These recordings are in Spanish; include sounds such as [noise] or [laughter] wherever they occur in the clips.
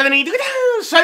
better than anything.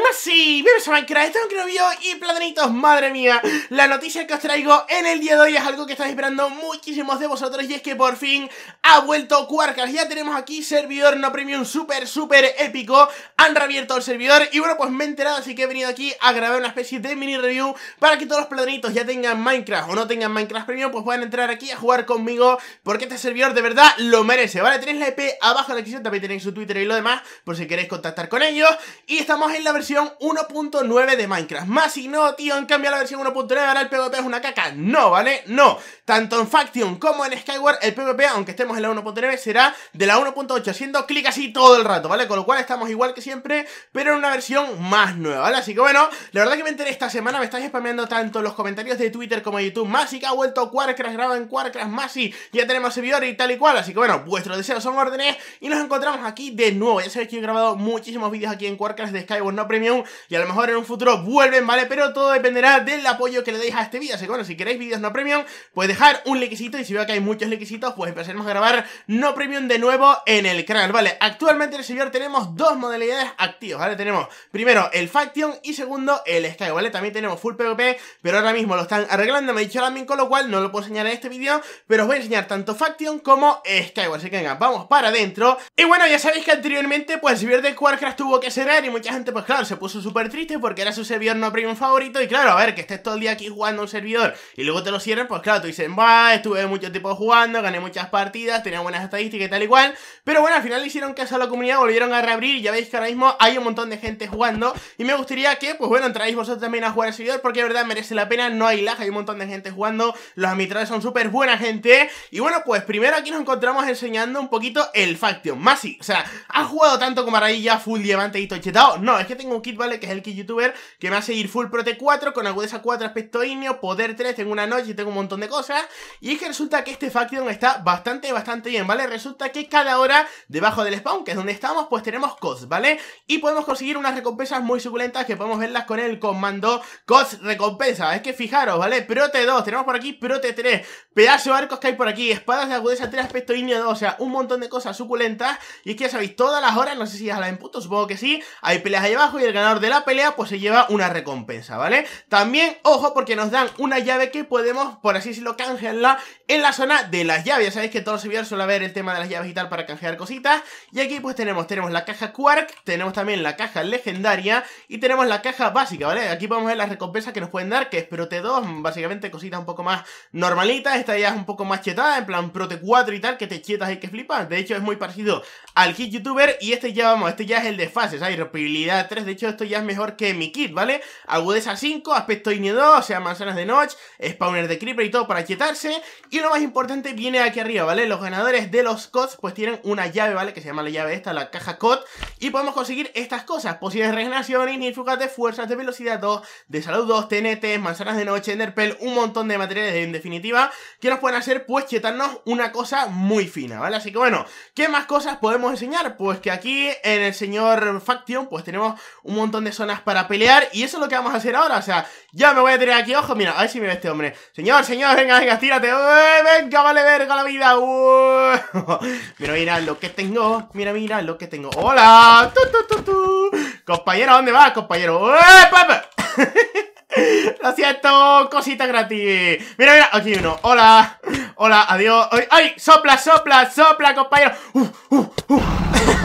más! sí, bienvenidos a Minecraft, esto es un video y platanitos, madre mía La noticia que os traigo en el día de hoy es algo que estáis esperando muchísimos de vosotros Y es que por fin ha vuelto Quarkas, ya tenemos aquí servidor no premium súper súper épico Han reabierto el servidor y bueno pues me he enterado así que he venido aquí a grabar una especie de mini review Para que todos los platonitos ya tengan Minecraft o no tengan Minecraft premium pues puedan entrar aquí a jugar conmigo Porque este servidor de verdad lo merece, ¿vale? Tenéis la EP abajo en la descripción, también tenéis su Twitter y lo demás por si queréis contactar con ellos Y estamos en la versión versión 1.9 de Minecraft. Más si no, tío, en cambio la versión 1.9 ahora el PvP es una caca. No, ¿vale? No. Tanto en Faction como en Skyward, el PvP, aunque estemos en la 1.9, será de la 1.8, haciendo clic así todo el rato, ¿vale? Con lo cual estamos igual que siempre, pero en una versión más nueva, ¿vale? Así que bueno, la verdad que me enteré esta semana, me estáis spameando tanto los comentarios de Twitter como de YouTube. Masi que ha vuelto QuarkCraft, graba en más Masi, ya tenemos servidor y tal y cual. Así que bueno, vuestros deseos son órdenes y nos encontramos aquí de nuevo. Ya sabéis que he grabado muchísimos vídeos aquí en QuarkCraft de Skyward, no Premium y a lo mejor en un futuro vuelven, ¿vale? Pero todo dependerá del apoyo que le deis a este vídeo. Así que bueno, si queréis vídeos no Premium, pues dejar un likecito y si veo que hay muchos likecitos, pues empezaremos a grabar no Premium de nuevo en el canal, ¿vale? Actualmente en el servidor tenemos dos modalidades activas, ¿vale? Tenemos primero el Faction y segundo el Sky, ¿vale? También tenemos Full PvP, pero ahora mismo lo están arreglando, me ha dicho también, con lo cual no lo puedo enseñar en este vídeo, pero os voy a enseñar tanto Faction como Skyward así que venga, vamos para adentro. Y bueno, ya sabéis que anteriormente, pues el servidor de Warcraft tuvo que cerrar y mucha gente, pues claro, se puso súper triste porque era su servidor no premium favorito y claro, a ver, que estés todo el día aquí jugando un servidor y luego te lo cierran, pues claro, tú dices, va, estuve mucho tiempo jugando, gané muchas partidas, tenía buenas estadísticas y tal cual. pero bueno, al final hicieron caso a la comunidad, volvieron a reabrir y ya veis que ahora mismo hay un montón de gente jugando y me gustaría que, pues bueno, entráis vosotros también a jugar al servidor porque de verdad merece la pena, no hay lag, hay un montón de gente jugando, los administradores son súper buena gente y bueno, pues primero aquí nos encontramos enseñando un poquito el Faction, Masi, o sea, ¿has jugado tanto como ahora ya full diamante y tochetado? No, es que tengo kit, ¿vale? Que es el kit youtuber, que me hace seguir full prote 4 con agudeza 4, aspecto Íneo, poder 3, tengo una noche y tengo un montón de cosas. Y es que resulta que este faction está bastante, bastante bien, ¿vale? Resulta que cada hora debajo del spawn, que es donde estamos, pues tenemos COS, ¿vale? Y podemos conseguir unas recompensas muy suculentas que podemos verlas con el comando COS recompensa. Es que fijaros, ¿vale? Prote 2, tenemos por aquí Prote 3, pedazo de arcos que hay por aquí, espadas de agudeza 3, aspecto Íneo 2, o sea, un montón de cosas suculentas. Y es que ya sabéis, todas las horas, no sé si es a la en puto, supongo que sí, hay peleas ahí abajo el ganador de la pelea pues se lleva una recompensa, ¿vale? También, ojo, porque nos dan una llave que podemos, por así decirlo, canjearla en la zona de las llaves. Ya sabéis que todos los videos suele haber el tema de las llaves y tal para canjear cositas. Y aquí pues tenemos, tenemos la caja Quark, tenemos también la caja legendaria y tenemos la caja básica, ¿vale? Aquí podemos ver las recompensas que nos pueden dar, que es Prote 2, básicamente cositas un poco más normalitas. Esta ya es un poco más chetada, en plan Prote 4 y tal, que te chetas y que flipas. De hecho es muy parecido al kit Youtuber y este ya, vamos, este ya es el de fases, hay repetibilidad 3 de hecho, esto ya es mejor que mi kit, ¿vale? Algo Agudeza 5, aspecto INI 2, o sea, manzanas de Noche, spawner de Creeper y todo para quietarse. Y lo más importante viene aquí arriba, ¿vale? Los ganadores de los Cots, pues tienen una llave, ¿vale? Que se llama la llave esta, la caja Cot Y podemos conseguir estas cosas. Posibles de regeneración, fugas de fuerzas, de velocidad 2, de salud 2, TNT, manzanas de noche, enderpel, un montón de materiales en definitiva que nos pueden hacer pues chetarnos una cosa muy fina, ¿vale? Así que bueno, ¿qué más cosas podemos enseñar? Pues que aquí en el señor Faction pues tenemos un montón de zonas para pelear y eso es lo que vamos a hacer ahora, o sea, ya me voy a tirar aquí, ojo, mira, a ver si me ve este hombre Señor, señor, venga, venga, tírate, venga, vale verga la vida [laughs] Mira, mira lo que tengo, mira, mira lo que tengo ¡Hola! tu, compañero, ¿dónde vas, compañero? papá! [laughs] Lo siento, cosita gratis Mira, mira, aquí uno, hola Hola, adiós, ay, sopla, sopla, sopla, compañero Uf, uh. [laughs]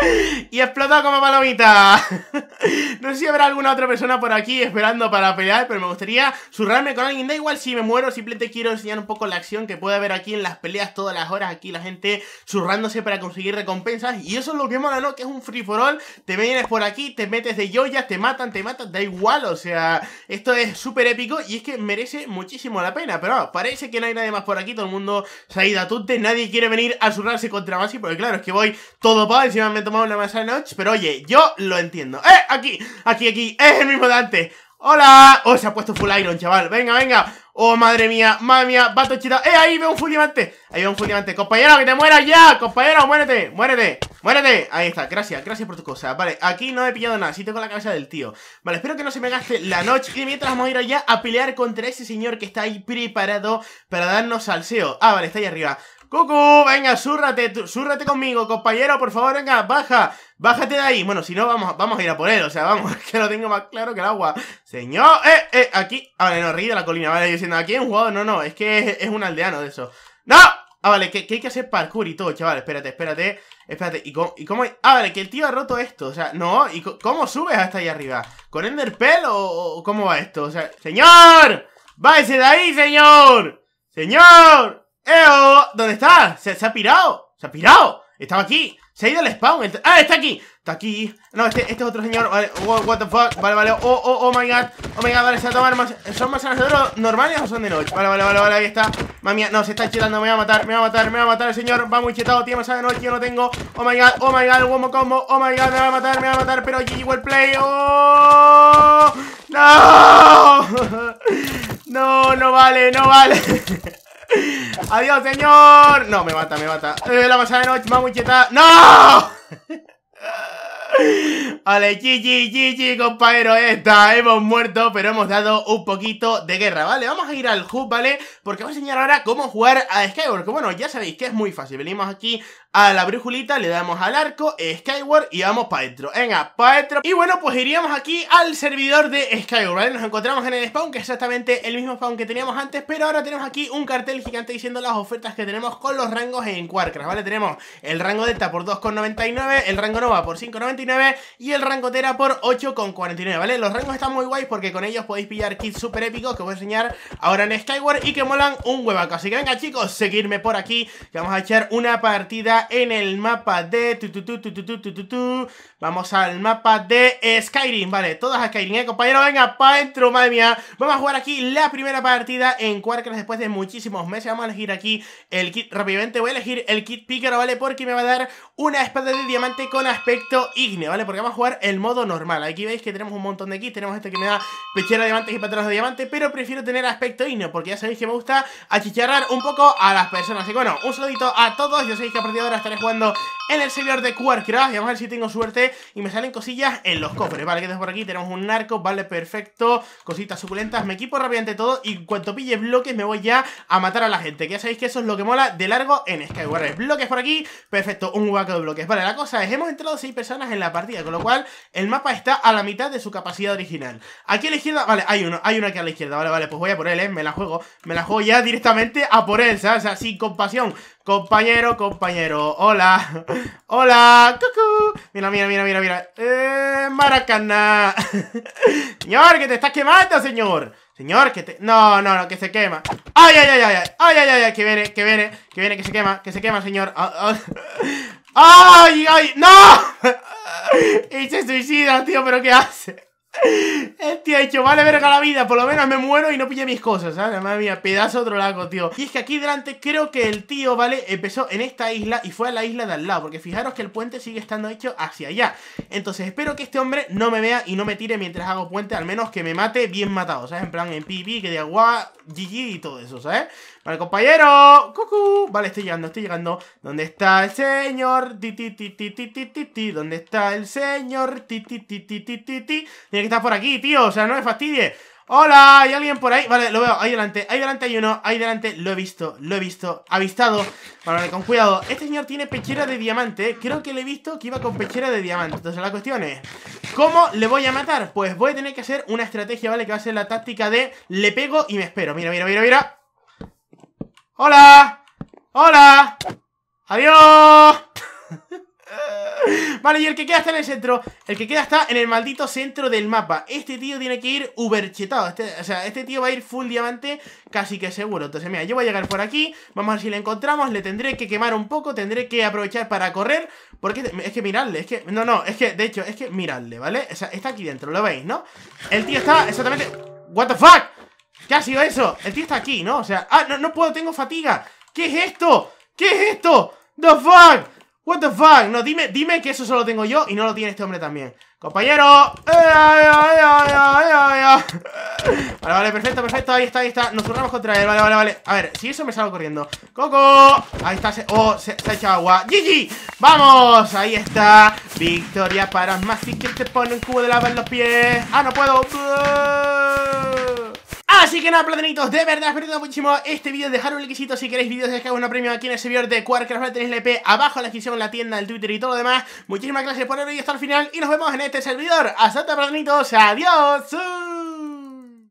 [laughs] y explotó como palomita. [laughs] no sé si habrá alguna otra persona por aquí esperando para pelear, pero me gustaría surrarme con alguien. Da igual si me muero, simplemente quiero enseñar un poco la acción que puede haber aquí en las peleas todas las horas. Aquí la gente surrándose para conseguir recompensas. Y eso es lo que mola, ¿no? Que es un free for all. Te vienes por aquí, te metes de joyas, te matan, te matan. Da igual, o sea, esto es súper épico y es que merece muchísimo la pena. Pero parece que no hay nadie más por aquí. Todo el mundo se ha ido a tute. Nadie quiere venir a surrarse contra Masi porque claro, es que voy todo para encima me tomado una masa de noche, pero oye, yo lo entiendo. ¡Eh! Aquí, aquí, aquí, es el mismo de ¡Hola! ¡Oh, se ha puesto full iron, chaval! ¡Venga, venga! ¡Oh, madre mía! ¡Madre mía! ¡Bato chido! ¡Eh, ahí veo un full diamante! Ahí veo un full diamante ¡Compañero, que te muera ya! ¡Compañero, muérete! ¡Muérete! ¡Muérete! Ahí está, gracias, gracias por tu cosa Vale, aquí no he pillado nada, así tengo la cabeza del tío Vale, espero que no se me gaste la noche Y mientras vamos a ir allá a pelear contra ese señor que está ahí preparado para darnos salseo Ah, vale, está ahí arriba Cucu, venga, súrrate, súrrate conmigo, compañero, por favor, venga, baja, bájate de ahí. Bueno, si no, vamos, vamos a ir a por él, o sea, vamos, [laughs] que lo tengo más claro que el agua. Señor, eh, eh, aquí, ah, vale, no, ríe de la colina, vale, diciendo, aquí hay un jugador, no, no, es que es, un aldeano de eso. ¡No! Ah, vale, que, hay que hacer parkour y todo, chaval, espérate, espérate, espérate, ¿y cómo, y cómo Ah, vale, que el tío ha roto esto, o sea, no, ¿y cómo subes hasta ahí arriba? ¿Con Enderpel o, o cómo va esto? O sea, ¡señor! ¡Váyase de ahí, señor! ¡Señor! ¡Eo! ¿Dónde está? Se, ha pirado. Se ha pirado. Estaba aquí. Se ha ido al spawn. ¡Ah, está aquí! Está aquí. No, este, este es otro señor. Vale, what, the fuck. Vale, vale. Oh, oh, oh my god. Oh my god, vale, se ha tomado tomar ¿Son más normales o son de noche? Vale, vale, vale, vale, ahí está. Mami, no, se está chetando. Me va a matar, me va a matar, me va a matar el señor. Va muy chetado. Tiene más de noche, yo no tengo. Oh my god, oh my god, Wombo combo. Oh my god, me va a matar, me va a matar. Pero GG well play. Oh, no. [laughs] No, no vale, no vale. [laughs] [laughs] ¡Adiós, señor! No, me mata, me mata. Eh, la pasada de noche, mamucheta ¡No! [laughs] Vale, chichi, chichi compañero, esta hemos muerto, pero hemos dado un poquito de guerra, ¿vale? Vamos a ir al hub, ¿vale? Porque voy a enseñar ahora cómo jugar a Skyward, que bueno, ya sabéis que es muy fácil, venimos aquí a la brujulita le damos al arco, Skyward y vamos para adentro. Venga, para adentro. Y bueno, pues iríamos aquí al servidor de Skyward, ¿vale? Nos encontramos en el spawn, que es exactamente el mismo spawn que teníamos antes, pero ahora tenemos aquí un cartel gigante diciendo las ofertas que tenemos con los rangos en Warcraft, ¿vale? Tenemos el rango Delta por 2,99, el rango Nova por 5,99 y el rango Tera por 8,49, ¿vale? Los rangos están muy guays porque con ellos podéis pillar kits súper épicos que os voy a enseñar ahora en Skyward y que molan un huevaco. Así que venga, chicos, seguirme por aquí, que vamos a echar una partida en el mapa de... Tu, Vamos al mapa de Skyrim, vale, todas a Skyrim, eh, compañero, venga, pa' dentro, madre mía Vamos a jugar aquí la primera partida en Quarkers después de muchísimos meses Vamos a elegir aquí el kit, rápidamente voy a elegir el kit pícaro, vale, porque me va a dar una espada de diamante con aspecto Igne, vale Porque vamos a jugar el modo normal, aquí veis que tenemos un montón de kits, tenemos este que me da pechera de diamantes y patrones de diamante Pero prefiero tener aspecto igne, porque ya sabéis que me gusta achicharrar un poco a las personas Y bueno, un saludito a todos, yo soy que ha perdido estaré jugando en el servidor de Quarkcraft. Y vamos a ver si tengo suerte y me salen cosillas en los cofres. Vale, que por aquí tenemos un narco, vale, perfecto. Cositas suculentas, me equipo rápidamente todo. Y cuanto pille bloques me voy ya a matar a la gente. Que ya sabéis que eso es lo que mola de largo en Skyward. Bloques por aquí, perfecto, un hueco de bloques. Vale, la cosa es, hemos entrado 6 personas en la partida, con lo cual el mapa está a la mitad de su capacidad original. Aquí a la izquierda, vale, hay uno, hay uno aquí a la izquierda, vale, vale, pues voy a por él, ¿eh? me la juego, me la juego ya directamente a por él, ¿sabes? O sea, sin compasión. Compañero, compañero, hola Hola, cucú. Mira, mira, mira, mira, mira. Eh, maracaná. [laughs] señor, que te estás quemando, señor. Señor, que te... No, no, no, que se quema. Ay, ay, ay, ay, ay, ay, ay, ay, que viene, que viene, que viene, que se quema, que se quema, señor. Ah, ah. [laughs] Ay, ay, no. [laughs] y se suicida, tío, pero ¿qué hace? El tío este ha dicho, vale verga la vida, por lo menos me muero y no pille mis cosas, ¿sabes? Madre mía, pedazo otro lago, tío. Y es que aquí delante creo que el tío, ¿vale? Empezó en esta isla y fue a la isla de al lado, porque fijaros que el puente sigue estando hecho hacia allá. Entonces espero que este hombre no me vea y no me tire mientras hago puente, al menos que me mate bien matado, ¿sabes? En plan, en pipi, que de agua, GG y todo eso, ¿sabes? Vale, compañero. Cucú. Vale, estoy llegando, estoy llegando. ¿Dónde está el señor? Ti, ti, ti, ti, ti, ti, ti, ¿Dónde está el señor? Ti, ti, ti, ti, ti, ti, Tiene que estar por aquí, tío. O sea, no me fastidies. ¡Hola! ¿Hay alguien por ahí? Vale, lo veo, ahí delante, ahí delante hay uno, ahí delante, lo he visto, lo he visto, avistado Vale, vale, con cuidado, este señor tiene pechera de diamante, creo que le he visto que iba con pechera de diamante Entonces la cuestión es, ¿cómo le voy a matar? Pues voy a tener que hacer una estrategia, ¿vale? Que va a ser la táctica de le pego y me espero Mira, mira, mira, mira ¡Hola! ¡Hola! ¡Adiós! [laughs] Vale, y el que queda está en el centro El que queda está en el maldito centro del mapa Este tío tiene que ir uberchetado este, O sea, este tío va a ir full diamante Casi que seguro, entonces mira, yo voy a llegar por aquí Vamos a ver si le encontramos, le tendré que quemar un poco Tendré que aprovechar para correr Porque es que miradle, es que, no, no, es que De hecho, es que miradle, ¿vale? O sea, está aquí dentro, lo veis, ¿no? El tío está exactamente, what the fuck ¿Qué ha sido eso? El tío está aquí, ¿no? O sea, ah, no, puedo, tengo fatiga ¿Qué es esto? ¿Qué es esto? The fuck What the fuck? No, dime, dime que eso solo tengo yo y no lo tiene este hombre también. Compañero. Eh, eh, eh, vale, vale, perfecto, perfecto. Ahí está, ahí está. Nos turnamos contra él. Vale, vale, vale. A ver, si eso me salgo corriendo. ¡Coco! Ahí está. Se... Oh, se, ha echado agua. ¡GG! ¡Vamos! Ahí está. Victoria para más Si que te pone un cubo de lava en los pies. ¡Ah, no puedo! Así que nada, platanitos, de verdad, espero muchísimo este vídeo. Dejar un likecito si queréis vídeos de una premio aquí en el servidor de Quarkcraft tenéis LP, e abajo en la descripción, la tienda, el Twitter y todo lo demás. Muchísimas gracias por ver y hasta el final. Y nos vemos en este servidor. Hasta pronto, platanitos. Adiós.